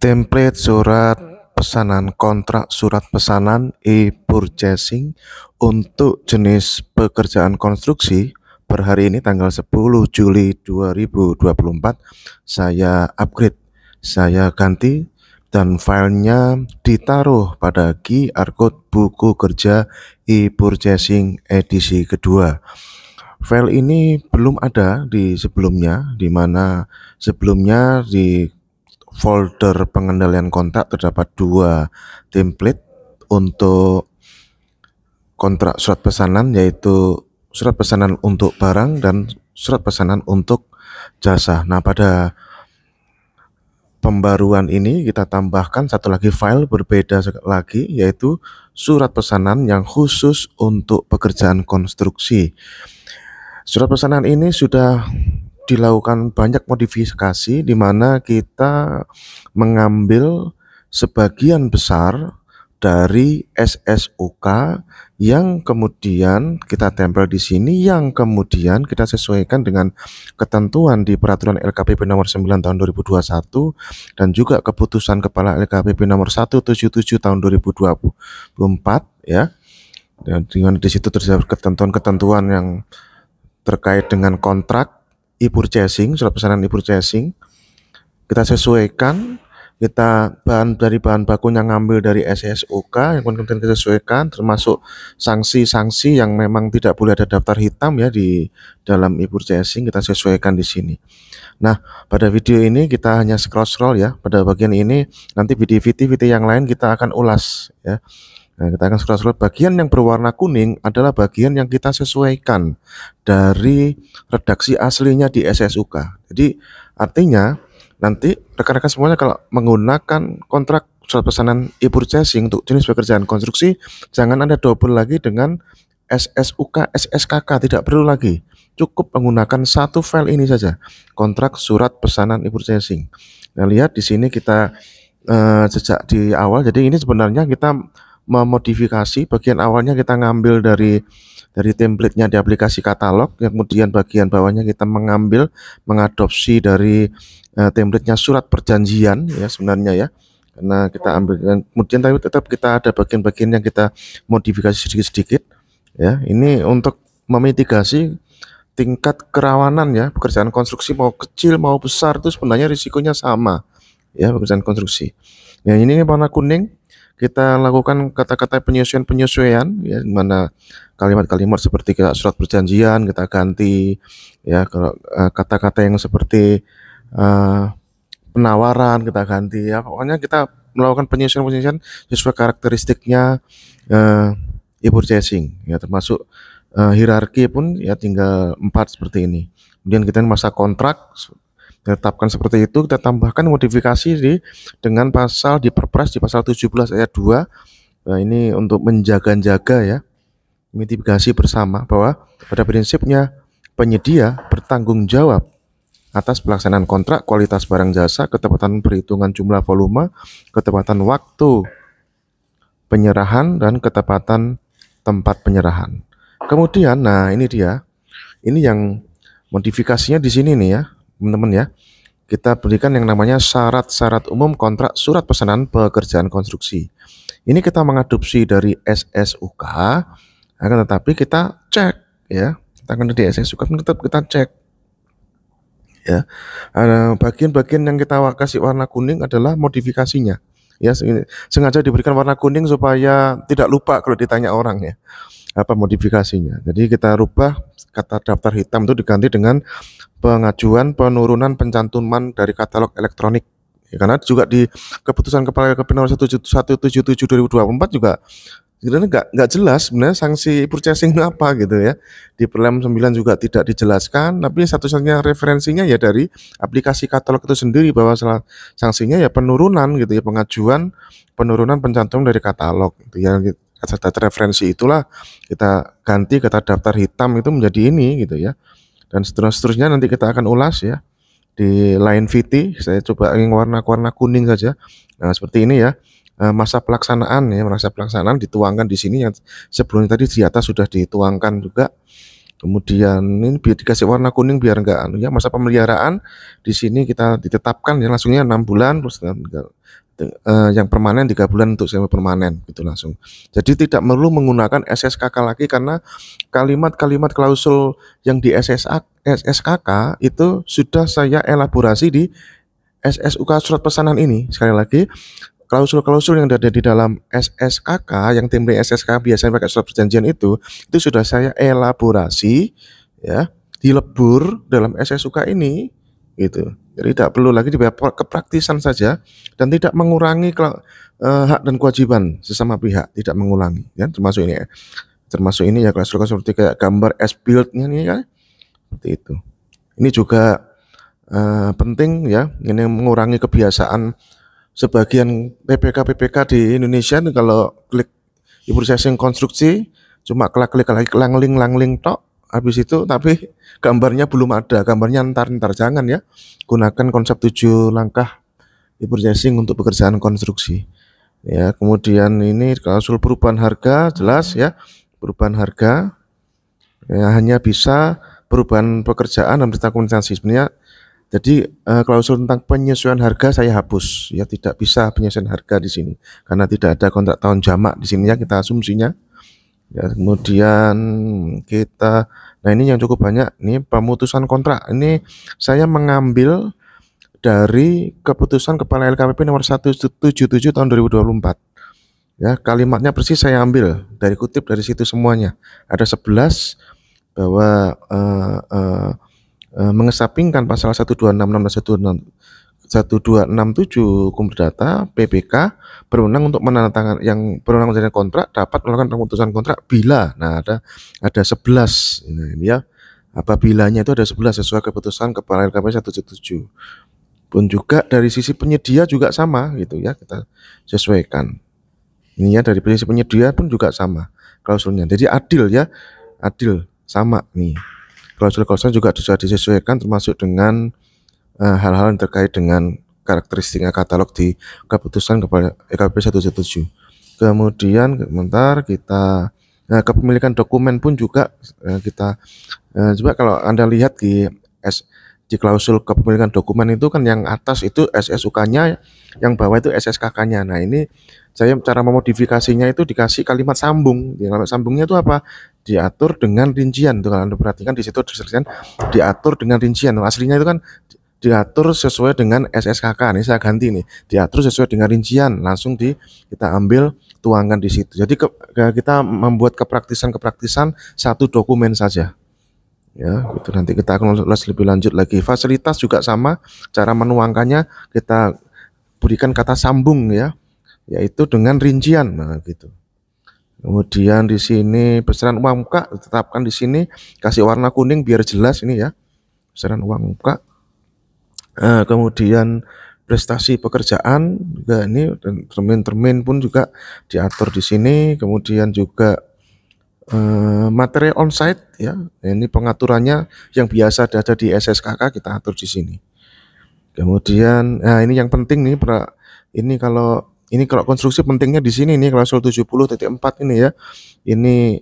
template surat pesanan kontrak surat pesanan e-purchasing untuk jenis pekerjaan konstruksi per hari ini tanggal 10 Juli 2024 saya upgrade saya ganti dan filenya ditaruh pada QR code buku kerja e-purchasing edisi kedua file ini belum ada di sebelumnya di mana sebelumnya di folder pengendalian kontak terdapat dua template untuk kontrak surat pesanan yaitu surat pesanan untuk barang dan surat pesanan untuk jasa. Nah, pada pembaruan ini kita tambahkan satu lagi file berbeda lagi yaitu surat pesanan yang khusus untuk pekerjaan konstruksi. Surat pesanan ini sudah dilakukan banyak modifikasi di mana kita mengambil sebagian besar dari SSOK yang kemudian kita tempel di sini yang kemudian kita sesuaikan dengan ketentuan di peraturan LKPP nomor 9 tahun 2021 dan juga keputusan kepala LKPP nomor 177 tahun 2024 ya. Dan dengan di situ terdapat ketentuan-ketentuan yang terkait dengan kontrak e-purchasing, surat pesanan e-purchasing. Kita sesuaikan, kita bahan dari bahan baku yang ngambil dari SSOK yang kemudian kita sesuaikan termasuk sanksi-sanksi yang memang tidak boleh ada daftar hitam ya di dalam e-purchasing kita sesuaikan di sini. Nah, pada video ini kita hanya scroll-scroll ya. Pada bagian ini nanti video video yang lain kita akan ulas ya. Nah, kita akan scroll-scroll. Bagian yang berwarna kuning adalah bagian yang kita sesuaikan dari redaksi aslinya di SSUK. Jadi artinya nanti rekan-rekan semuanya kalau menggunakan kontrak surat pesanan e-purchasing untuk jenis pekerjaan konstruksi, jangan Anda double lagi dengan SSUK, SSKK, tidak perlu lagi. Cukup menggunakan satu file ini saja, kontrak surat pesanan e-purchasing. Nah, lihat di sini kita eh, jejak di awal, jadi ini sebenarnya kita memodifikasi bagian awalnya kita ngambil dari dari template di aplikasi katalog yang kemudian bagian bawahnya kita mengambil mengadopsi dari uh, eh, template surat perjanjian ya sebenarnya ya karena kita ambil dan kemudian tapi tetap kita ada bagian-bagian yang kita modifikasi sedikit-sedikit ya ini untuk memitigasi tingkat kerawanan ya pekerjaan konstruksi mau kecil mau besar itu sebenarnya risikonya sama ya pekerjaan konstruksi. Yang nah, ini warna kuning kita lakukan kata-kata penyesuaian-penyesuaian ya mana kalimat-kalimat seperti kita surat perjanjian kita ganti ya kalau eh, kata-kata yang seperti uh, penawaran kita ganti ya pokoknya kita melakukan penyesuaian-penyesuaian sesuai karakteristiknya uh, eh, e-purchasing ya termasuk uh, hierarki pun ya tinggal empat seperti ini kemudian kita masa kontrak ditetapkan seperti itu kita tambahkan modifikasi di dengan pasal di Perpres di pasal 17 ayat 2 nah, ini untuk menjaga-jaga ya mitigasi bersama bahwa pada prinsipnya penyedia bertanggung jawab atas pelaksanaan kontrak, kualitas barang jasa, ketepatan perhitungan jumlah volume, ketepatan waktu penyerahan dan ketepatan tempat penyerahan. Kemudian, nah ini dia, ini yang modifikasinya di sini nih ya teman-teman ya. Kita berikan yang namanya syarat-syarat umum kontrak surat pesanan pekerjaan konstruksi. Ini kita mengadopsi dari SSUK, akan tetapi kita cek ya, kita akan di SSUK tetap kita cek ya. Bagian-bagian yang kita kasih warna kuning adalah modifikasinya ya sengaja diberikan warna kuning supaya tidak lupa kalau ditanya orang ya apa modifikasinya. Jadi kita rubah kata daftar hitam itu diganti dengan pengajuan penurunan pencantuman dari katalog elektronik. Ya, karena juga di keputusan kepala KPI nomor 177 2024 juga sebenarnya nggak nggak jelas sebenarnya sanksi purchasing apa gitu ya di perlem 9 juga tidak dijelaskan tapi satu-satunya referensinya ya dari aplikasi katalog itu sendiri bahwa sanksinya ya penurunan gitu ya pengajuan penurunan pencantum dari katalog gitu ya kata data referensi itulah kita ganti kata daftar hitam itu menjadi ini gitu ya. Dan seterusnya nanti kita akan ulas ya di line VT saya coba ingin warna-warna kuning saja. Nah, seperti ini ya. Eh, masa pelaksanaan ya, masa pelaksanaan dituangkan di sini yang sebelumnya tadi di atas sudah dituangkan juga. Kemudian ini biar dikasih warna kuning biar enggak anu ya masa pemeliharaan di sini kita ditetapkan ya langsungnya enam bulan terus enggak, uh, yang permanen tiga bulan untuk semi permanen gitu langsung. Jadi tidak perlu menggunakan SSKK lagi karena kalimat-kalimat klausul yang di SSA, SSKK itu sudah saya elaborasi di SSUK surat pesanan ini sekali lagi klausul-klausul yang ada di dalam SSKK yang template SSK biasanya pakai surat perjanjian itu itu sudah saya elaborasi ya dilebur dalam SSUK ini gitu. Jadi tidak perlu lagi dibayar kepraktisan saja dan tidak mengurangi eh, hak dan kewajiban sesama pihak, tidak mengulangi ya termasuk ini ya. Termasuk ini ya kelas seperti kayak gambar S build-nya nih kan. Ya. Seperti itu. Ini juga uh, penting ya, ini mengurangi kebiasaan sebagian PPK PPK di Indonesia kalau klik ibu saya konstruksi cuma klik klik lagi langling langling tok habis itu tapi gambarnya belum ada gambarnya ntar-ntar jangan ya gunakan konsep tujuh langkah di purchasing untuk pekerjaan konstruksi ya kemudian ini klausul perubahan harga jelas ya perubahan harga ya, hanya bisa perubahan pekerjaan dan berita kompensasi sebenarnya jadi eh, klausul tentang penyesuaian harga saya hapus ya tidak bisa penyesuaian harga di sini karena tidak ada kontrak tahun jamak di sini ya kita asumsinya ya kemudian kita nah ini yang cukup banyak ini pemutusan kontrak ini saya mengambil dari keputusan kepala LKPP nomor 177 tahun 2024 ya kalimatnya persis saya ambil dari kutip dari situ semuanya ada 11 bahwa uh, uh, uh, mengesapingkan pasal 126 enam 1267 hukum data, PPK berwenang untuk menandatangan yang berwenang menjadi kontrak dapat melakukan pemutusan kontrak bila nah ada ada 11 ini, nah, ini ya apabilanya itu ada 11 sesuai keputusan kepala LKP 177 pun juga dari sisi penyedia juga sama gitu ya kita sesuaikan ini ya dari sisi penyedia pun juga sama klausulnya jadi adil ya adil sama nih klausul-klausul juga sudah disesuaikan termasuk dengan Eh, hal-hal yang terkait dengan karakteristiknya katalog di keputusan kepala EKP 117. Kemudian sebentar kita nah, kepemilikan dokumen pun juga uh, kita coba kalau Anda lihat di S, di klausul kepemilikan dokumen itu kan yang atas itu SSUK-nya, yang bawah itu SSKK-nya. Nah, ini saya cara memodifikasinya itu dikasih kalimat sambung. Di kalimat sambungnya itu apa? Diatur dengan rincian. Tuh kalau Anda perhatikan di situ diatur dengan rincian. Aslinya itu kan diatur sesuai dengan SSKK nih saya ganti nih diatur sesuai dengan rincian langsung di kita ambil tuangkan di situ jadi ke, kita membuat kepraktisan-kepraktisan satu dokumen saja ya itu nanti kita akan ulas lebih lanjut lagi fasilitas juga sama cara menuangkannya kita berikan kata sambung ya yaitu dengan rincian nah gitu kemudian di sini besaran uang muka tetapkan di sini kasih warna kuning biar jelas ini ya besaran uang muka Nah, kemudian prestasi pekerjaan juga ini dan termin-termin pun juga diatur di sini kemudian juga eh, materi onsite ya ini pengaturannya yang biasa ada di SSKK kita atur di sini kemudian nah ini yang penting nih pra, ini kalau ini kalau konstruksi pentingnya di sini nih klausul 70.4 ini ya ini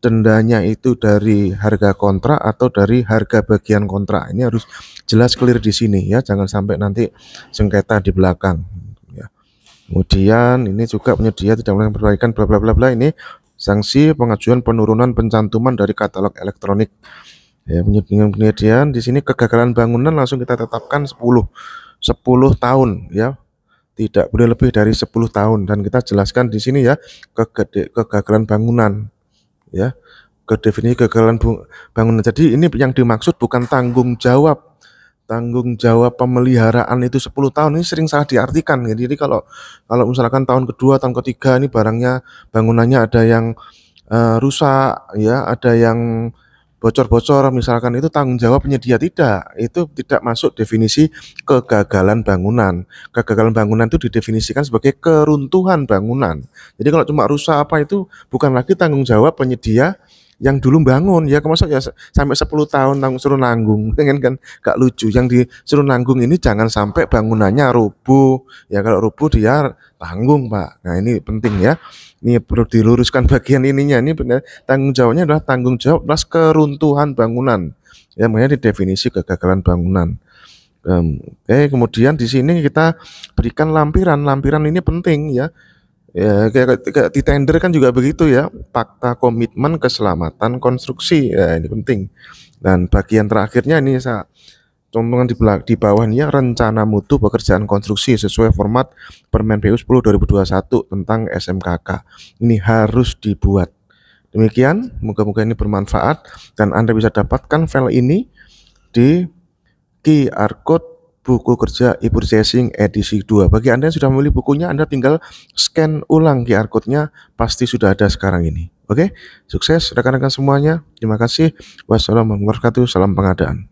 dendanya itu dari harga kontrak atau dari harga bagian kontrak. Ini harus jelas clear di sini ya, jangan sampai nanti sengketa di belakang. Ya. Kemudian ini juga penyedia tidak melakukan perbaikan bla bla bla bla ini sanksi pengajuan penurunan pencantuman dari katalog elektronik. Ya, penyediaan di sini kegagalan bangunan langsung kita tetapkan 10 10 tahun ya tidak boleh lebih dari 10 tahun dan kita jelaskan di sini ya kegagalan bangunan ya ke definisi kegagalan bangunan. Jadi ini yang dimaksud bukan tanggung jawab tanggung jawab pemeliharaan itu 10 tahun ini sering salah diartikan. Jadi kalau kalau misalkan tahun kedua, tahun ketiga ini barangnya bangunannya ada yang uh, rusak ya, ada yang bocor-bocor misalkan itu tanggung jawab penyedia tidak itu tidak masuk definisi kegagalan bangunan kegagalan bangunan itu didefinisikan sebagai keruntuhan bangunan jadi kalau cuma rusak apa itu bukan lagi tanggung jawab penyedia yang dulu bangun ya kemasok ya sampai 10 tahun nanggung suruh nanggung kan kan gak lucu yang disuruh nanggung ini jangan sampai bangunannya rubuh ya kalau rubuh dia tanggung pak nah ini penting ya ini perlu diluruskan bagian ininya ini benar tanggung jawabnya adalah tanggung jawab plus keruntuhan bangunan ya makanya di definisi kegagalan bangunan um, oke eh, kemudian di sini kita berikan lampiran lampiran ini penting ya Ya, kayak, kayak di tender kan juga begitu ya. Fakta komitmen keselamatan konstruksi. Ya, ini penting. Dan bagian terakhirnya ini saya contohkan di, di bawahnya rencana mutu pekerjaan konstruksi sesuai format Permen PU 10 2021 tentang SMKK. Ini harus dibuat. Demikian, moga-moga ini bermanfaat dan Anda bisa dapatkan file ini di QR code buku kerja e-purchasing edisi 2. Bagi Anda yang sudah memilih bukunya, Anda tinggal scan ulang QR code-nya, pasti sudah ada sekarang ini. Oke, sukses rekan-rekan semuanya. Terima kasih. Wassalamualaikum warahmatullahi wabarakatuh. Salam pengadaan.